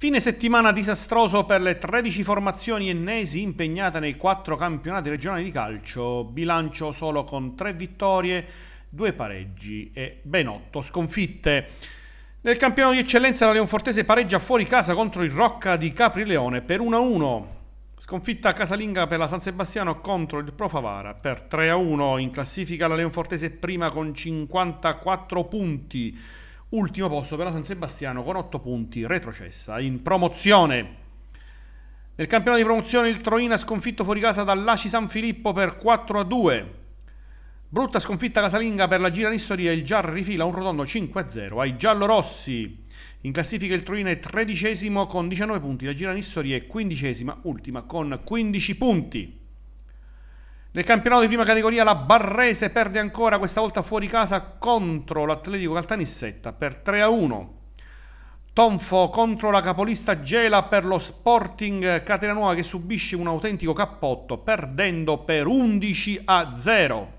Fine settimana disastroso per le 13 formazioni ennesi impegnate nei quattro campionati regionali di calcio, bilancio solo con 3 vittorie, 2 pareggi e ben 8 sconfitte. Nel campionato di eccellenza la Leonfortese pareggia fuori casa contro il Rocca di Caprileone per 1-1. Sconfitta casalinga per la San Sebastiano contro il Profavara per 3-1. In classifica la Leonfortese prima con 54 punti. Ultimo posto per la San Sebastiano con 8 punti, retrocessa in promozione. Nel campionato di promozione il Troina sconfitto fuori casa dall'Aci San Filippo per 4 a 2. Brutta sconfitta casalinga per la gira Nissoria, il Giar rifila un rotondo 5 a 0 ai giallorossi. In classifica il Troina è tredicesimo con 19 punti, la gira Nissoria è quindicesima, ultima con 15 punti. Nel campionato di prima categoria la Barrese perde ancora questa volta fuori casa contro l'Atletico Caltanissetta per 3-1. a Tonfo contro la capolista Gela per lo Sporting Catenanuova che subisce un autentico cappotto perdendo per 11 a 0.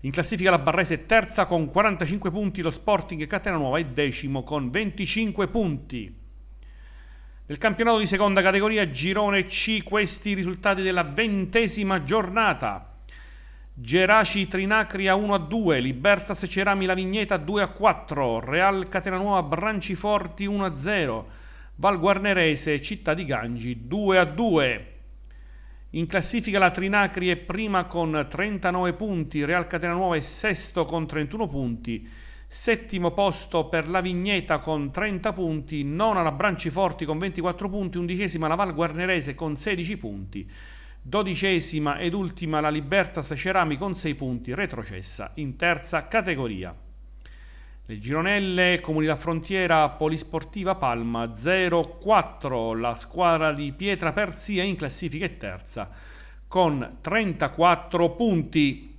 In classifica la Barrese è terza con 45 punti, lo Sporting Catenanuova è decimo con 25 punti. Nel campionato di seconda categoria Girone C, questi i risultati della ventesima giornata. Geraci Trinacria 1 a 2, Libertas Cerami La Vigneta 2 a 4, Real Catenanuova Branciforti 1 a 0, Val Guarnerese Città di Gangi 2 a 2. In classifica la Trinacria è prima con 39 punti, Real Catenanuova è sesto con 31 punti settimo posto per la Vigneta con 30 punti, nona la Branciforti con 24 punti, undicesima la Val Guarnerese con 16 punti, dodicesima ed ultima la Libertas Cerami con 6 punti, retrocessa in terza categoria. Le gironelle Comunità Frontiera Polisportiva Palma 0-4, la squadra di Pietra Persia in classifica è terza con 34 punti.